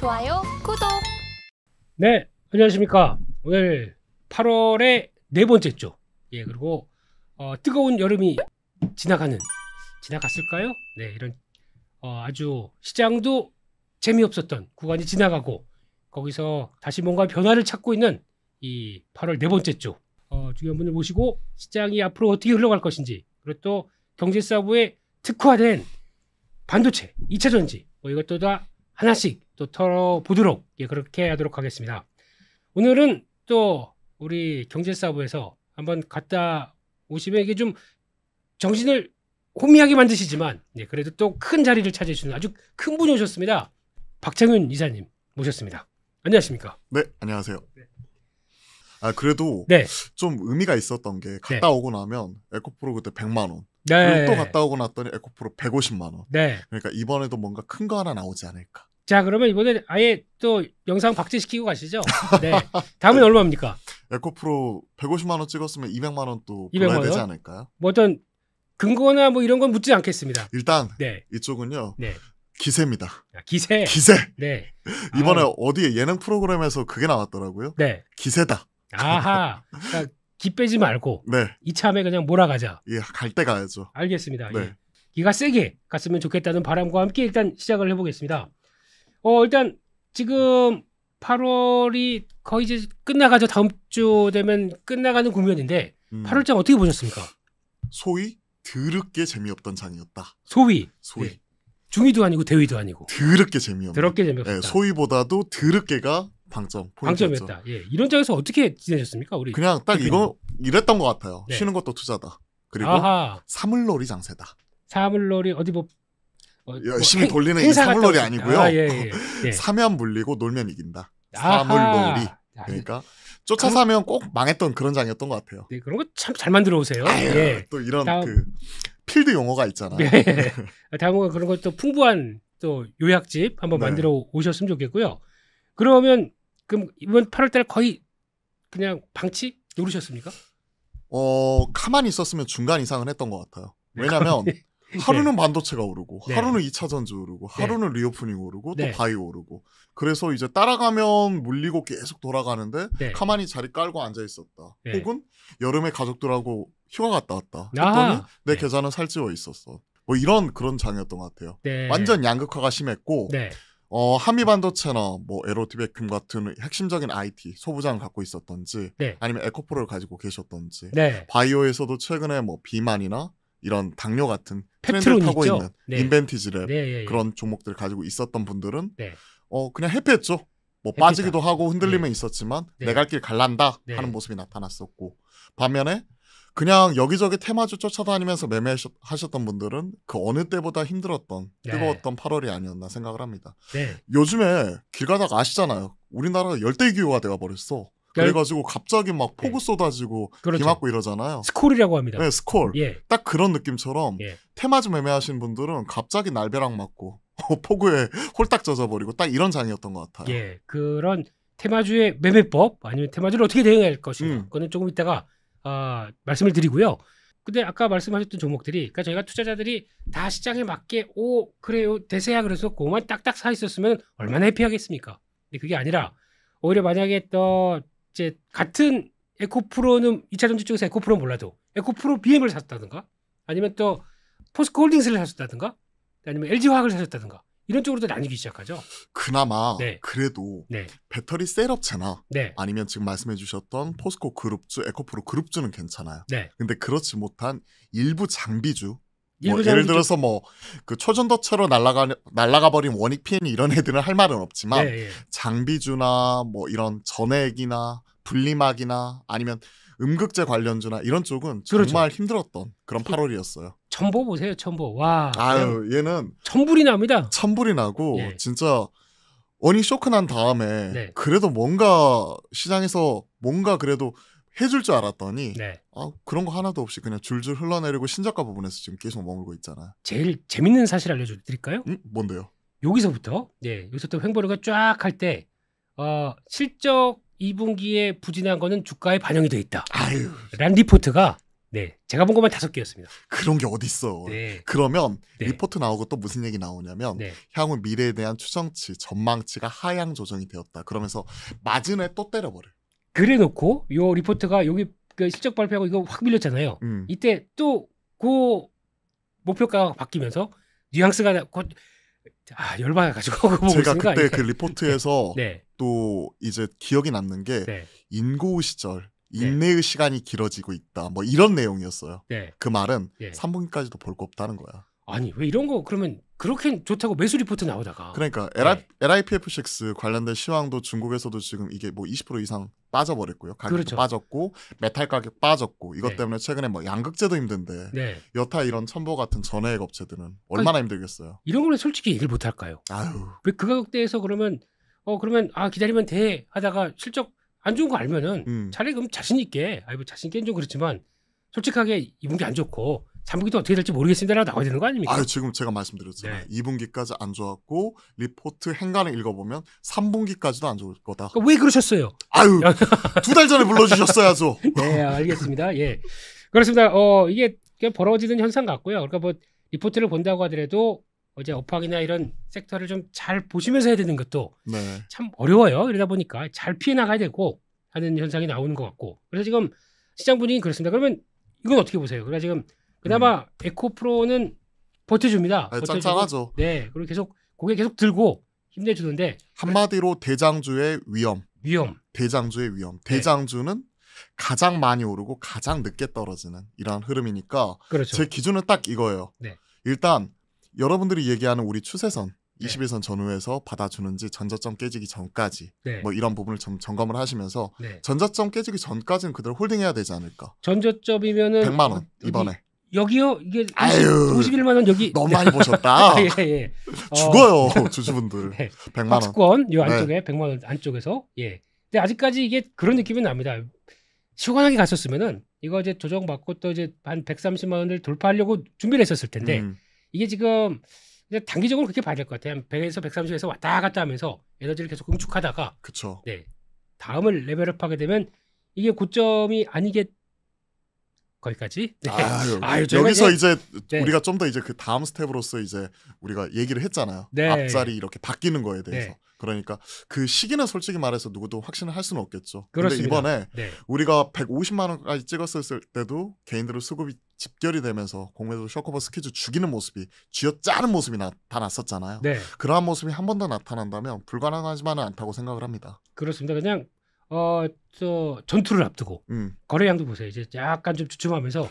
좋아요, 구독. 네, 안녕하십니까. 오늘 8월의 네 번째 주. 예, 그리고 어, 뜨거운 여름이 지나가는 지나갔을까요? 네, 이런 어, 아주 시장도 재미없었던 구간이 지나가고 거기서 다시 뭔가 변화를 찾고 있는 이 8월 네 번째 주 어, 중요한 분을 모시고 시장이 앞으로 어떻게 흘러갈 것인지 그리고 또 경제사부에 특화된 반도체, 2차 전지 뭐 이것도 다 하나씩 또 털어보도록 예, 그렇게 하도록 하겠습니다. 오늘은 또 우리 경제사부에서 한번 갔다 오시면 이게 좀 정신을 혼미하게 만드시지만 예, 그래도 또 큰 자리를 차지해주는 아주 큰 분이 오셨습니다. 박창윤 이사님 모셨습니다. 안녕하십니까? 네, 안녕하세요. 네. 아 그래도 네. 좀 의미가 있었던 게 네. 갔다 네. 오고 나면 에코프로 그때 100만 원 네. 그리고 또 갔다 오고 났더니 에코프로 150만 원. 네. 그러니까 이번에도 뭔가 큰 거 하나 나오지 않을까. 자 그러면 이번에 아예 또 영상 박제시키고 가시죠. 네. 다음은 얼마입니까? 에코프로 150만 원 찍었으면 200만 원또 불러야 200만 되지 않을까요? 뭐 어떤 근거나 뭐 이런 건 묻지 않겠습니다. 일단 네. 이쪽은요. 네. 기세입니다. 야, 아, 기세. 기세. 네. 이번에 아 어디에 예능 프로그램에서 그게 나왔더라고요. 네. 기세다. 아하. 그러니까 기 빼지 말고 네. 이참에 그냥 몰아가자. 예, 갈 때 가야죠. 알겠습니다. 예. 네. 예. 기가 세게 갔으면 좋겠다는 바람과 함께 일단 시작을 해보겠습니다. 어 일단 지금 8월이 거의 이제 끝나가죠. 다음 주 되면 끝나가는 국면인데 음. 8월장 어떻게 보셨습니까? 소위 드럽게 재미없던 장이었다. 소위 소위 네. 중위도 아니고 대위도 아니고 드럽게 재미없는. 드럽게 재미없다. 네, 소위보다도 드럽게가 방점 방점이었다. 예. 이런 점에서 어떻게 지내셨습니까? 우리 그냥 딱 이거 이랬던 것 같아요. 네. 쉬는 것도 투자다. 그리고 아하. 사물놀이 장세다. 사물놀이 어디 뭐 어, 뭐 열심히 뭐 돌리는 이 사물놀이 아니고요. 아, 예, 예, 예. 사면 물리고 놀면 이긴다. 사물놀이. 아, 그러니까 네. 쫓아사면꼭 그 망했던 그런 장이었던 것 같아요. 네, 그런 거 참 잘 만들어 오세요. 아유, 예. 또 이런 다음, 그 필드 용어가 있잖아요. 예. 다음은 그런 것도 풍부한 또 요약집 한번 네. 만들어 오셨으면 좋겠고요. 그러면 그럼 이번 8월 달에 거의 그냥 방치 누르셨습니까? 어, 가만히 있었으면 중간 이상을 했던 것 같아요. 네, 왜냐면 네. 하루는 반도체가 오르고 네. 하루는 2차 전지 오르고 네. 하루는 네. 리오프닝 오르고 네. 바이 오르고 그래서 이제 따라가면 물리고 계속 돌아가는데 가만히 자리 깔고 앉아 있었다 혹은 여름에 가족들하고 휴가 갔다 왔다 아, 했더니 아하. 내 계좌는 살찌워 있었어 뭐 이런 그런 장이었던 것 같아요 완전 양극화가 심했고 어, 한미반도체나 뭐 에로티베큐 같은 핵심적인 IT 소부장을 갖고 있었던지 네. 아니면 에코프로를 가지고 계셨던지 네. 바이오에서도 최근에 뭐 비만이나 이런 당뇨 같은 트렌드를 타고 있죠? 있는 네. 인벤티지랩 네, 예, 예. 그런 종목들을 가지고 있었던 분들은 네. 어 그냥 해피했죠. 뭐 해피다. 빠지기도 하고 흔들림은 네. 있었지만 내 갈 길 갈란다 하는 모습이 나타났었고 반면에 그냥 여기저기 테마주 쫓아다니면서 매매하셨던 분들은 그 어느 때보다 힘들었던 네. 뜨거웠던 8월이 아니었나 생각을 합니다. 네. 요즘에 길 가다가 아시잖아요. 우리나라가 열대기후가 되어버렸어. 그래가지고 갑자기 막 네. 폭우 쏟아지고 그렇죠. 비 맞고 이러잖아요. 스콜이라고 합니다. 네, 스콜. 예. 딱 그런 느낌처럼 예. 테마주 매매하신 분들은 갑자기 날벼락 맞고 폭우에 홀딱 젖어버리고 딱 이런 장이었던 것 같아요. 예, 그런 테마주의 매매법 아니면 테마주를 어떻게 대응할 것인가 음. 그거는 조금 이따가 어, 말씀을 드리고요. 근데 아까 말씀하셨던 종목들이 그러니까 저희가 투자자들이 다 시장에 맞게 오 그래요 대세야 그래서 그만 딱딱 사 있었으면 얼마나 해피하겠습니까? 근데 그게 아니라 오히려 만약에 또 이제 같은 에코프로는 2차 전지 쪽에서 에코프로는 몰라도 에코프로 BM을 샀다든가 아니면 또 포스코홀딩스를 샀었다든가 아니면 LG화학을 샀었다든가 이런 쪽으로도 나뉘기 시작하죠. 그나마 네. 그래도 네. 배터리 셀 업체나 네. 아니면 지금 말씀해 주셨던 포스코 그룹주, 에코프로 그룹주는 괜찮아요. 네. 근데 그렇지 못한 일부 장비주 뭐 예를 들어서 뭐 그 초전도체로 날라가 날라가 버린 원익 피엔 이런 애들은 할 말은 없지만 네, 네. 장비주나 뭐 이런 전액이나 분리막이나 아니면 음극재 관련주나 이런 쪽은 그렇죠. 정말 그렇죠. 힘들었던 그런 8월이었어요. 그 첨보 보세요 첨보 와 아유 네. 얘는 천불이 납니다 천불이 나고 네. 진짜 원이 쇼크 난 다음에 네. 그래도 뭔가 시장에서 뭔가 그래도 해줄 줄 알았더니 네. 아 그런 거 하나도 없이 그냥 줄줄 흘러내리고 신작가 부분에서 지금 계속 머물고 있잖아 제일 재밌는 사실 알려드릴까요? 음? 뭔데요? 여기서부터 네 여기서부터 횡보리가 쫙 할 때 어, 실적 2분기에 부진한 거는 주가에 반영이 돼 있다. 아유. 란 리포트가 네, 제가 본 것만 다섯 개였습니다. 그런 게 어딨어. 네. 그러면 네. 리포트 나오고 또 무슨 얘기 나오냐면 네. 향후 미래에 대한 추정치, 전망치가 하향 조정이 되었다. 그러면서 마진에또 때려버려. 그래놓고 요 리포트가 여기 그 실적 발표하고 이거 확 밀렸잖아요. 음. 이때 또그 목표가가 바뀌면서 뉘앙스가 곧 아, 열받아가지고 제가 그때 그 리포트에서 네. 또 이제 기억이 남는 게 네. 인고 시절 네. 인내의 네. 시간이 길어지고 있다. 뭐 이런 내용이었어요. 네. 그 말은 네. 예. 3분기까지도 볼 거 없다는 거야. 아니 왜 이런 거 그러면 그렇게 좋다고 매수 리포트 나오다가 그러니까 LI, LIPF6 관련된 시황도 중국에서도 지금 이게 뭐 20% 이상 빠져버렸고요. 가격도 그렇죠. 빠졌고 메탈 가격 빠졌고 이것 네. 때문에 최근에 뭐 양극재도 힘든데 여타 이런 첨보 같은 전해액 업체들은 얼마나 아니, 힘들겠어요. 이런 거는 솔직히 얘기를 못 할까요? 아유. 왜그 가격대에서 그러면 어 그러면 아 기다리면 돼 하다가 실적 안 좋은 거 알면은 음. 차라리 그럼 자신 있게 아이고 뭐 자신 있게는 좀 그렇지만 솔직하게 2분기 안 좋고 3분기도 어떻게 될지 모르겠습니다라고 나와야 되는 거 아닙니까? 아 지금 제가 말씀드렸잖아요. 네. 2분기까지 안 좋았고 리포트 행간을 읽어보면 3분기까지도 안 좋을 거다. 그러니까 왜 그러셨어요? 아유 두 달 전에 불러주셨어야죠. 네 알겠습니다. 예 그렇습니다. 어 이게 벌어지는 현상 같고요. 그러니까 뭐 리포트를 본다고 하더라도 어제 업황이나 이런 섹터를 좀 잘 보시면서 해야 되는 것도 네. 참 어려워요. 이러다 보니까 잘 피해 나가야 되고 하는 현상이 나오는 것 같고 그래서 지금 시장 분위기 그렇습니다. 그러면 이건 어떻게 보세요? 그래서 지금 그나마 음. 에코프로는 버텨줍니다. 네, 짱짱하죠. 네, 그리고 계속 고개 계속 들고 힘내주는데 한마디로 대장주의 위험. 위험. 대장주의 위험. 네. 대장주는 가장 많이 오르고 가장 늦게 떨어지는 이런 흐름이니까 그렇죠. 제 기준은 딱 이거예요. 네. 일단 여러분들이 얘기하는 우리 추세선 네. 21선 전후에서 받아주는지 전저점 깨지기 전까지 네. 뭐 이런 부분을 좀 점검을 하시면서 네. 전저점 깨지기 전까지는 그대로 홀딩해야 되지 않을까? 전저점이면은 100만 원 이번에 여기요 이게 아유, 51만 원 여기 너무 많이 보셨다. 아, 예, 예. 어. 죽어요 네. 주주분들. 네. 100만 원. 박스권 요 네. 안쪽에 네. 100만 원 안쪽에서 예. 근데 아직까지 이게 그런 느낌이 납니다. 시원하게 갔었으면은 이거 이제 조정받고 또 이제 한 130만 원을 돌파하려고 준비를 했었을 텐데 음. 이게 지금 이제 단기적으로 그렇게 봐야 될것 같아요. 100에서 130에서 왔다 갔다 하면서 에너지를 계속 응축하다가 그쵸. 네. 다음을 레벨업하게 되면 이게 고점이 아니게 거기까지. 네. 아아 여기서 이제, 네. 우리가 좀 더 이제 그 다음 스텝으로서 이제 우리가 얘기를 했잖아요. 네. 앞자리 이렇게 바뀌는 거에 네. 대해서. 그러니까 그 시기는 솔직히 말해서 누구도 확신을 할 수는 없겠죠. 그런데 이번에 네. 우리가 150만 원까지 찍었을 때도 개인들로 수급이 집결이 되면서 공매도 쇼커버 스케줄 죽이는 모습이 쥐어짜는 모습이 나타났었잖아요. 네. 그러한 모습이 한 번 더 나타난다면 불가능하지만은 않다고 생각을 합니다. 그렇습니다. 그냥 어 저 전투를 앞두고 음. 거래량도 보세요. 이제 약간 좀 주춤하면서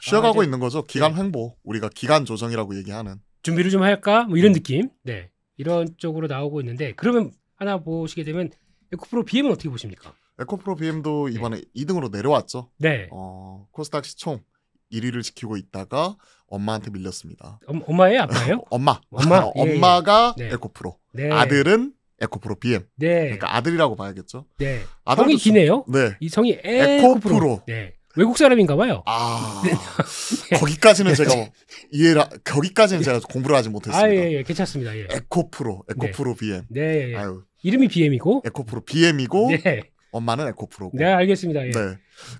쉬어가고 아, 있는 거죠. 네. 기간 횡보 우리가 기간 조정이라고 얘기하는 준비를 좀 할까 뭐 이런 음. 느낌. 네. 이런 쪽으로 나오고 있는데 그러면 하나 보시게 되면 에코프로 BM은 어떻게 보십니까? 에코프로 BM도 네. 이번에 네. 2등으로 내려왔죠. 네. 어, 코스닥 시총 1위를 지키고 있다가 엄마한테 밀렸습니다. 어, 엄마예요, 아빠예요? 엄마. 엄마. 어, 예, 예, 엄마가 예. 에코프로. 네. 아들은 에코프로 BM. 네. 그러니까 아들이라고 봐야겠죠. 네. 성이 기네요. 네. 이 성이 에코프로. 에코프로. 네. 외국 사람인가 봐요. 아 네. 거기까지는 제가 네. 이해라 거기까지는 제가 공부를 하지 못했습니다. 아 예예 예, 괜찮습니다. 예. 에코프로 에코프로 네. BM. 네. 예, 예. 아유. 이름이 BM이고 에코프로 BM이고 네. 엄마는 에코프로고. 네 알겠습니다. 예. 네.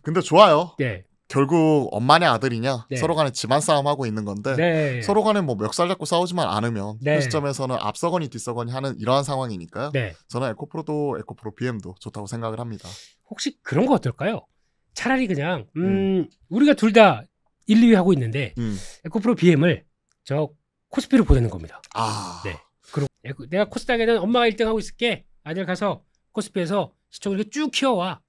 근데 좋아요. 네. 결국 엄마네 아들이냐 네. 서로 간에 집안 싸움 하고 있는 건데 네. 서로 간에 뭐 멱살 잡고 싸우지만 않으면 네. 그 시점에서는 앞서거니 뒤서거니 하는 이러한 상황이니까요. 네. 저는 에코프로도 에코프로 BM도 좋다고 생각을 합니다. 혹시 그런 거 어떨까요? 차라리 그냥 음, 음. 우리가 둘 다 1, 2위 하고 있는데 음. 에코프로 BM을 저 코스피로 보내는 겁니다. 아. 네. 그리고 내가 코스닥에는 엄마가 1등 하고 있을게. 아들 가서 코스피에서 시청을 이렇게 쭉 키워와.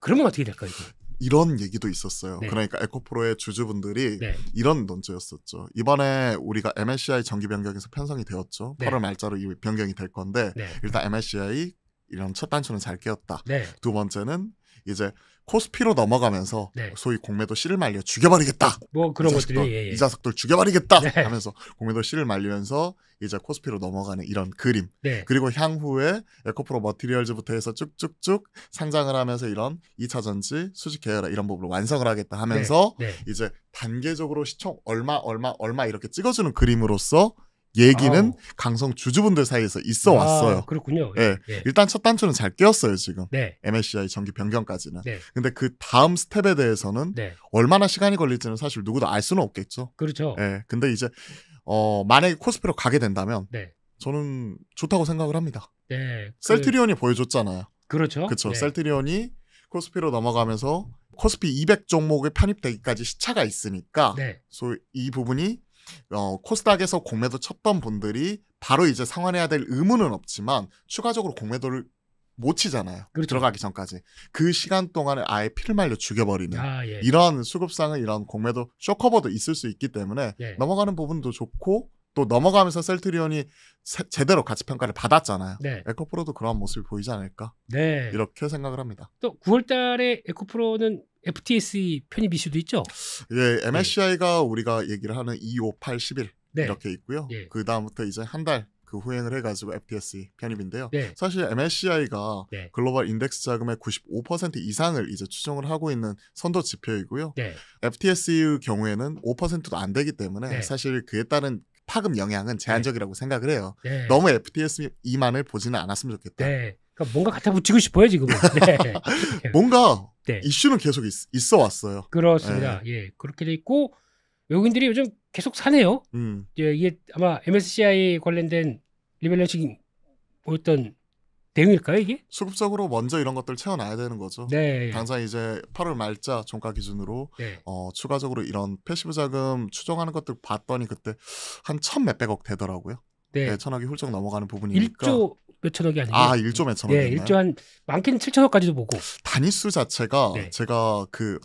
그러면 어떻게 될까 이게? 이런 얘기도 있었어요. 네. 그러니까 에코프로의 주주분들이 네. 이런 논조였었죠. 이번에 우리가 MSCI 정기 변경에서 편성이 되었죠. 네. 8월 말자로 이 변경이 될 건데 네. 일단 MSCI 이런 첫 단추는 잘 깨었다. 네. 두 번째는 이제 코스피로 넘어가면서 네. 소위 공매도 씨를 말려 죽여버리겠다. 뭐 그런 것들이 예, 예. 이 자석들 죽여버리겠다 네. 하면서 공매도 씨를 말리면서 이제 코스피로 넘어가는 이런 그림. 네. 그리고 향후에 에코프로 머티리얼즈부터 해서 쭉쭉쭉 상장을 하면서 이런 2차 전지 수직 계열화 이런 부분을 완성을 하겠다 하면서 네. 네. 이제 단계적으로 시총 얼마 얼마 얼마 이렇게 찍어주는 그림으로써 얘기는 아. 강성 주주분들 사이에서 있어 왔어요. 아, 그렇군요. 예. 예, 예. 일단 첫 단추는 잘끼었어요 지금. 네. MSCI 정기 변경까지는. 네. 근데 그 다음 스텝에 대해서는 네. 얼마나 시간이 걸릴지는 사실 누구도 알 수는 없겠죠. 그렇죠. 예. 근데 이제 어, 만약에 코스피로 가게 된다면 네. 저는 좋다고 생각을 합니다. 네. 셀트리온이 보여줬잖아요. 그렇죠. 그렇죠. 셀트리온이 코스피로 넘어가면서 코스피 200 종목에 편입되기까지 시차가 있으니까 네. 소이 부분이 어, 코스닥에서 공매도 쳤던 분들이 바로 이제 상환해야 될 의무는 없지만 추가적으로 공매도를 못 치잖아요. 그렇죠. 들어가기 전까지 그 시간 동안에 아예 피를 말려 죽여버리는 아, 예. 이런 수급상은 이런 공매도 쇼커버도 있을 수 있기 때문에 예. 넘어가는 부분도 좋고 또 넘어가면서 셀트리온이 세, 제대로 가치 평가를 받았잖아요. 네. 에코프로도 그런 모습이 보이지 않을까? 네. 이렇게 생각을 합니다. 또 9월달에 에코프로는 FTSE 편입 이슈도 있죠? 예, MSCI가 네. 우리가 얘기를 하는 25811 네. 이렇게 있고요. 네. 그 다음부터 이제 한 달 그 후행을 해가지고 FTSE 편입인데요. 네. 사실 MSCI가 네. 글로벌 인덱스 자금의 95% 이상을 이제 추정을 하고 있는 선도 지표이고요. FTSE의 네. 경우에는 5%도 안 되기 때문에 사실 그에 따른 파급 영향은 네. 제한적이라고 네. 생각을 해요. 네. 너무 FTS 이만을 보지는 않았으면 좋겠다. 네. 그러니까 뭔가 갖다 붙이고 싶어요 지금은. 네. 뭔가 네. 이슈는 계속 있, 어 왔어요. 그렇습니다. 예, 그렇게 돼 있고 외국인들이 요즘 계속 사네요. 음. 예, 이게 아마 MSCI 관련된 리밸런싱 어떤 내용일까요 이게? 수급적으로 먼저 이런 것들 을 채워놔야 되는 거죠. 네. 예. 당장 이제 8월 말자 종가 기준으로 네. 어, 추가적으로 이런 패시브 자금 추정하는 것들 봤더니 그때 한천 몇백억 되더라고요. 네. 네 천억이 훌쩍 넘어가는 부분이니까. 1조 몇천억이 아니에요? 아, 1조 몇천억. 네, 1조 한 많게는 7천억까지도 보고. 단위수 자체가 네. 제가 그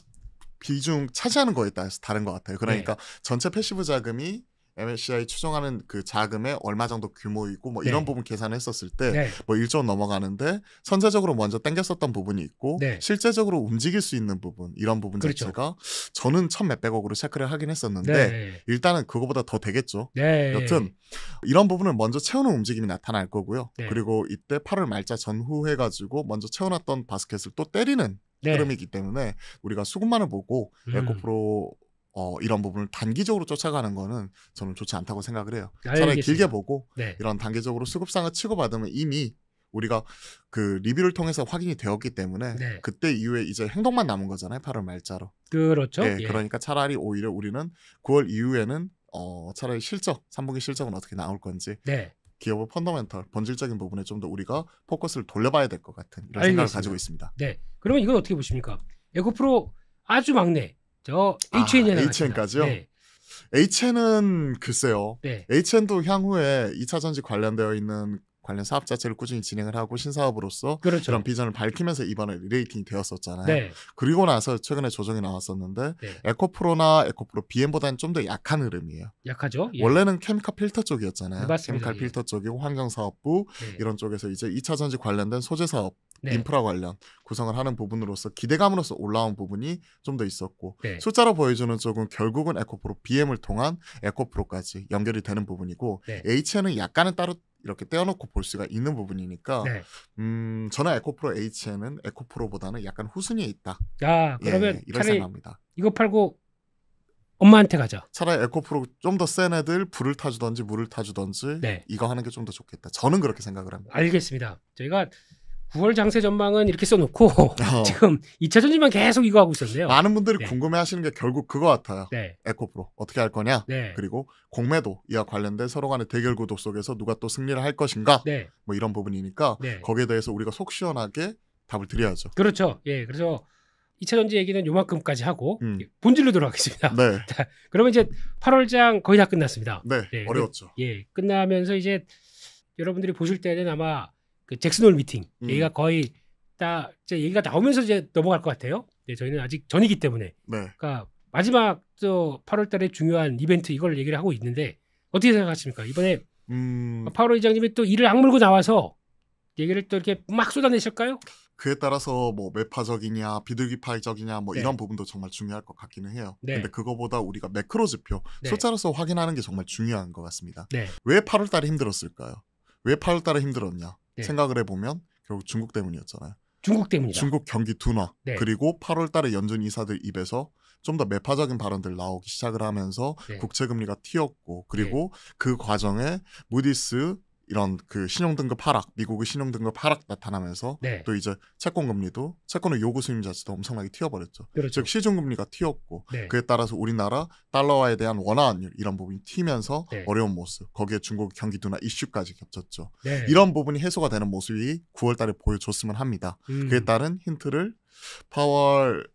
비중 차지하는 거에 따라서 다른 것 같아요. 그러니까 네. 전체 패시브 자금이 MSCI 추정하는 그 자금의 얼마 정도 규모이고 뭐 네. 이런 부분 계산했었을 때뭐 네. 1조 뭐 넘어가는데 선제적으로 먼저 땡겼었던 부분이 있고 네. 실제적으로 움직일 수 있는 부분 이런 부분 그렇죠. 자체가 저는 천 몇백억으로 체크를 하긴 했었는데 네. 일단은 그거보다 더 되겠죠. 네. 여튼 이런 부분을 먼저 채우는 움직임이 나타날 거고요. 네. 그리고 이때 8월 말자 전후해 가지고 먼저 채워놨던 바스켓을 또 때리는 네. 흐름이기 때문에 우리가 수급만을 보고 음. 에코프로 어, 이런 부분을 단기적으로 쫓아가는 거는 저는 좋지 않다고 생각을 해요. 알겠습니다. 차라리 길게 보고 네. 이런 단계적으로 수급상을 치고받으면 이미 우리가 그 리뷰를 통해서 확인이 되었기 때문에 네. 그때 이후에 이제 행동만 남은 거잖아요. 8월 말자로. 그렇죠. 네, 예. 그러니까 차라리 오히려 우리는 9월 이후에는 어, 차라리 실적, 3분기 실적은 어떻게 나올 건지 네. 기업의 펀더멘털, 본질적인 부분에 좀 더 우리가 포커스를 돌려봐야 될 것 같은 이런 알겠습니다. 생각을 가지고 있습니다. 네. 그러면 이건 어떻게 보십니까? 에코프로 아주 막내 저 HN이나 아, HN까지요? 네. HN은 글쎄요. 네. HN도 향후에 2차 전지 관련되어 있는 관련 사업 자체를 꾸준히 진행을 하고 신사업으로서 그렇죠. 그런 비전을 밝히면서 이번에 리레이팅이 되었었잖아요. 네. 그리고 나서 최근에 조정이 나왔었는데 네. 에코프로나 에코프로 BM보다는 좀 더 약한 흐름이에요. 약하죠. 예. 원래는 케미칼 필터 쪽이었잖아요. 네, 케미칼 예. 필터 쪽이고 환경 사업부 네. 이런 쪽에서 이제 2차 전지 관련된 소재 사업 네. 인프라 관련 구성을 하는 부분으로서 기대감으로서 올라온 부분이 좀 더 있었고 네. 숫자로 보여주는 쪽은 결국은 에코프로 BM을 통한 에코프로까지 연결이 되는 부분이고 네. HN은 약간은 따로 이렇게 떼어놓고 볼 수가 있는 부분이니까 네. 음 저는 에코프로 HN은 에코프로보다는 약간 후순위에 있다. 아 예, 그러면 예, 이런 생각합니다. 이거 팔고 엄마한테 가자. 차라리 에코프로 좀 더 센 애들 불을 타주던지 물을 타주던지 네. 이거 하는 게 좀 더 좋겠다. 저는 그렇게 생각을 합니다. 알겠습니다. 저희가 9월 장세 전망은 이렇게 써놓고 어. 지금 2차 전지만 계속 이거 하고 있었는데요 많은 분들이 네. 궁금해하시는 게 결국 그거 같아요. 네. 에코프로 어떻게 할 거냐. 네. 그리고 공매도 이와 관련된 서로 간의 대결 구도 속에서 누가 또 승리를 할 것인가. 네. 뭐 이런 부분이니까 네. 거기에 대해서 우리가 속 시원하게 답을 드려야죠. 그렇죠. 예, 그래서 2차 전지 얘기는 요만큼까지 하고 음. 본질로 돌아가겠습니다. 네. 자, 그러면 이제 8월장 거의 다 끝났습니다. 네. 어려웠죠. 예, 끝나면서 이제 여러분들이 보실 때는 아마 그 잭슨홀 미팅 음. 얘기가 거의 딱 이제 얘기가 나오면서 이제 넘어갈 것 같아요. 네, 저희는 아직 전이기 때문에. 네. 그러니까 마지막 저 8월달에 중요한 이벤트 이걸 얘기를 하고 있는데 어떻게 생각하십니까? 이번에 음... 파월 이장님이또 이를 악물고 나와서 얘기를 또 이렇게 막 쏟아내실까요? 그에 따라서 뭐 매파적이냐 비둘기파적이냐 뭐 네. 이런 부분도 정말 중요할 것 같기는 해요. 네. 근데 그거보다 우리가 매크로 지표 네. 숫자로서 확인하는 게 정말 중요한 것 같습니다. 네. 왜 8월달에 힘들었을까요? 왜 8월달에 힘들었냐? 네. 생각을 해보면 결국 중국 때문이었잖아요. 중국 때문이다. 중국 경기 둔화 네. 그리고 8월달에 연준 이사들 입에서 좀 더 매파적인 발언들 나오기 시작을 하면서 네. 국채 금리가 튀었고 그리고 네. 그 과정에 무디스 이런 그 신용등급 하락, 미국의 신용등급 하락 나타나면서 네. 또 이제 채권 금리도 채권의 요구 수임 자체도 엄청나게 튀어버렸죠. 그렇죠. 즉 시중 금리가 튀었고 네. 그에 따라서 우리나라 달러화에 대한 원화환율 이런 부분이 튀면서 네. 어려운 모습, 거기에 중국 경기 둔화 이슈까지 겹쳤죠. 네. 이런 부분이 해소가 되는 모습이 9월달에 보여줬으면 합니다. 음. 그에 따른 힌트를 파월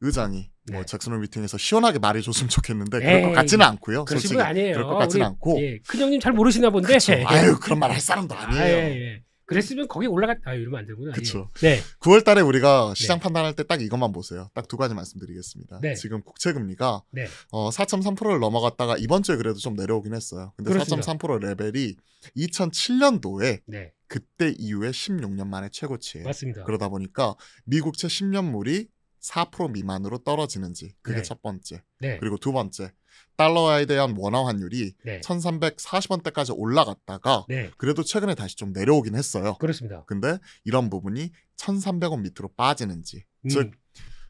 의장이 뭐 네. 잭슨홀 미팅에서 시원하게 말해줬으면 좋겠는데 그럴 에이, 것 같지는 않고요. 솔직히 아니에요. 그럴 것 같지는 우리, 않고. 예, 큰형님 잘 모르시나 본데. 아유 그런 말 할 사람도 아니에요. 아, 예, 예. 그랬으면 거기 올라갔. 아 이러면 안 되구나. 예. 그렇죠. 네. 9월달에 우리가 네. 시장 네. 판단할 때 딱 이것만 보세요. 딱 두 가지 말씀드리겠습니다. 네. 지금 국채 금리가 네. 어, 4.3%를 넘어갔다가 이번 주에 그래도 좀 내려오긴 했어요. 근데 4.3% 레벨이 2007년도에 네. 그때 이후에 16년 만에 최고치예요. 맞습니다. 그러다 보니까 미국채 10년물이 4% 미만으로 떨어지는지 그게 네. 첫 번째. 네. 그리고 두 번째 달러에 대한 원화 환율이 네. 1,340원대까지 올라갔다가 네. 그래도 최근에 다시 좀 내려오긴 했어요. 그렇습니다. 근데 이런 부분이 1,300원 밑으로 빠지는지 음. 즉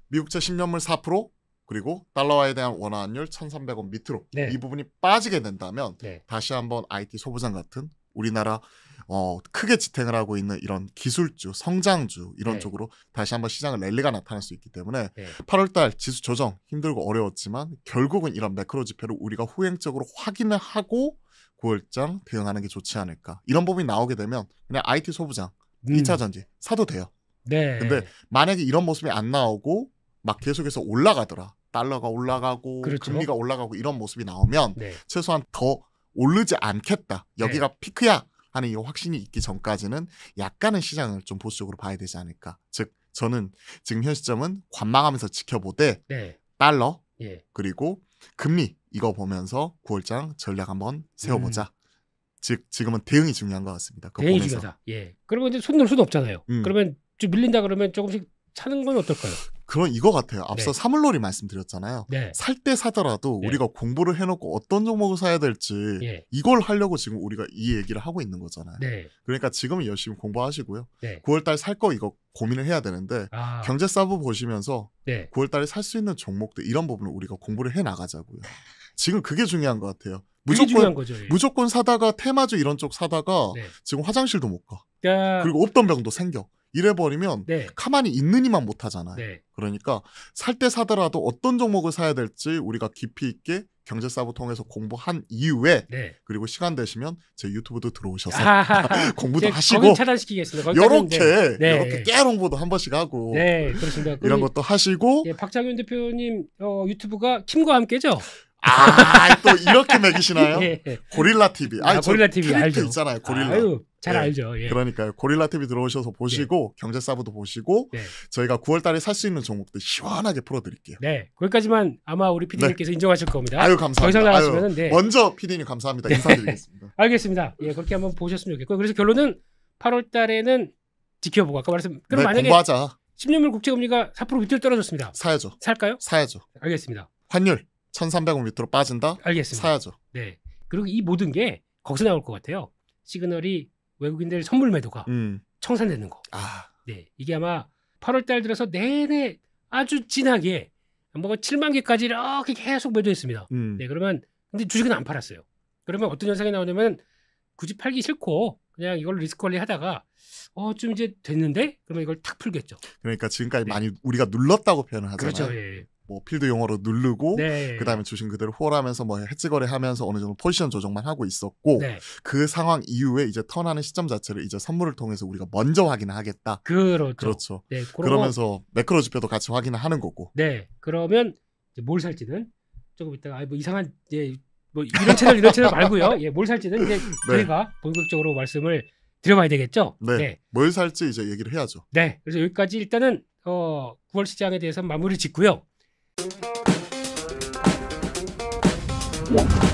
미국채 10년물 4% 그리고 달러화에 대한 원화 환율 1,300원 밑으로 네. 이 부분이 빠지게 된다면 네. 다시 한번 IT 소부장 같은 우리나라 어, 크게 지탱을 하고 있는 이런 기술주, 성장주 이런 네. 쪽으로 다시 한번 시장을 랠리가 나타날 수 있기 때문에 네. 8월달 지수 조정 힘들고 어려웠지만 결국은 이런 매크로 지표를 우리가 후행적으로 확인을 하고 9월장 대응하는 게 좋지 않을까 이런 법이 나오게 되면 그냥 IT 소부장, 음. 2차 전지 사도 돼요. 네. 근데 만약에 이런 모습이 안 나오고 막 계속해서 올라가더라. 달러가 올라가고 그렇죠. 금리가 올라가고 이런 모습이 나오면 네. 최소한 더 오르지 않겠다. 여기가 네. 피크야. 하는 이 확신이 있기 전까지는 약간은 시장을 좀 보수적으로 봐야 되지 않을까. 즉 저는 지금 현 시점은 관망하면서 지켜보되 네. 달러 예. 그리고 금리 이거 보면서 9월장 전략 한번 세워보자. 음. 즉 지금은 대응이 중요한 것 같습니다. 대응이 중요하다. 예. 그러면 이제 손놓을 수도 없잖아요. 음. 그러면 좀 밀린다 그러면 조금씩 차는 건 어떨까요? 그런 이거 같아요. 네. 앞서 네. 사물놀이 말씀드렸잖아요. 네. 살때 사더라도 네. 우리가 공부를 해놓고 어떤 종목을 사야 될지 예. 이걸 하려고 지금 우리가 이 얘기를 하고 있는 거잖아요. 네. 그러니까 지금은 열심히 공부하시고요. 9월달 살 거 이거 고민을 해야 되는데 아. 경제 사부 보시면서 9월달에 살 수 있는 종목들 이런 부분을 우리가 공부를 해 나가자고요. 지금 그게 중요한 것 같아요. 무조건 거죠, 예. 무조건 사다가 테마주 이런 쪽 사다가 네. 지금 화장실도 못 가. 그 그리고 없던 병도 생겨. 이래버리면 네. 가만히 있는 이만 못하잖아요. 네. 그러니까 살 때 사더라도 어떤 종목을 사야 될지 우리가 깊이 있게 경제사부 통해서 공부한 이후에 네. 그리고 시간 되시면 제 유튜브도 들어오셔서 아, 공부도 하시고 차단시키겠습니다. 이렇게 네. 이렇게 깨알 홍보도 한 번씩 하고 네, 그렇습니다. 이런 그 것도 하시고 예, 박장윤 대표님 어, 유튜브가 팀과 함께죠? 아또 이렇게 매기시나요? 예. 고릴라 TV. 아니, 아, 고릴라 TV 알죠? 있잖아요. 고릴라. 아유, 잘 예. 알죠. 예. 그러니까요. 고릴라 TV 들어오셔서 보시고 예. 경제 사부도 보시고 네. 저희가 9월달에 살 수 있는 종목들 시원하게 풀어드릴게요. 네, 거기까지만 아마 우리 PD님께서 네. 인정하실 겁니다. 아유 감사합니다. 더 이상 네. 먼저 PD님 감사합니다. 네. 인사드리겠습니다. 알겠습니다. 예, 그렇게 한번 보셨으면 좋겠고 요 그래서 결론은 8월달에는 지켜보고 아까 말씀 그럼 네, 만약에 공부하자. 10년물 국채 금리가 4% 밑으로 떨어졌습니다. 사야죠. 살까요? 사야죠. 알겠습니다. 환율. 1300원 밑으로 빠진다? 알겠습니다. 사야죠. 네. 그리고 이 모든 게 거기서 나올 것 같아요. 시그널이 외국인들 선물 매도가 음. 청산되는 거. 아. 네. 이게 아마 8월 달 들어서 내내 아주 진하게 뭐 7만 개까지 이렇게 계속 매도했습니다. 음. 네. 그러면 근데 주식은 안 팔았어요. 그러면 어떤 현상이 나오냐면 굳이 팔기 싫고 그냥 이걸 리스크 관리 하다가 어 좀 이제 됐는데 그러면 이걸 탁 풀겠죠. 그러니까 지금까지 네. 많이 우리가 눌렀다고 표현을 하잖아요. 그렇죠. 예. 예. 뭐 필드 용어로 누르고 네. 그다음에 주신 그대로 홀하면서 뭐 해치거리 하면서 어느 정도 포지션 조정만 하고 있었고 네. 그 상황 이후에 이제 턴하는 시점 자체를 이제 선물을 통해서 우리가 먼저 확인하겠다. 을 그렇죠. 그렇죠. 네, 그러면서 매크로 지표도 같이 확인하는 을 거고. 네. 그러면 이제 뭘 살지는 조금 이따가 아뭐 이상한 예, 뭐 이런 채널 이런 채널 말고요. 예, 뭘 살지는 이제 네. 저희가 본격적으로 말씀을 드려봐야 되겠죠. 네. 네. 뭘 살지 이제 얘기를 해야죠. 네. 그래서 여기까지 일단은 어 9월 시장에 대해서 마무리 짓고요. Yeah.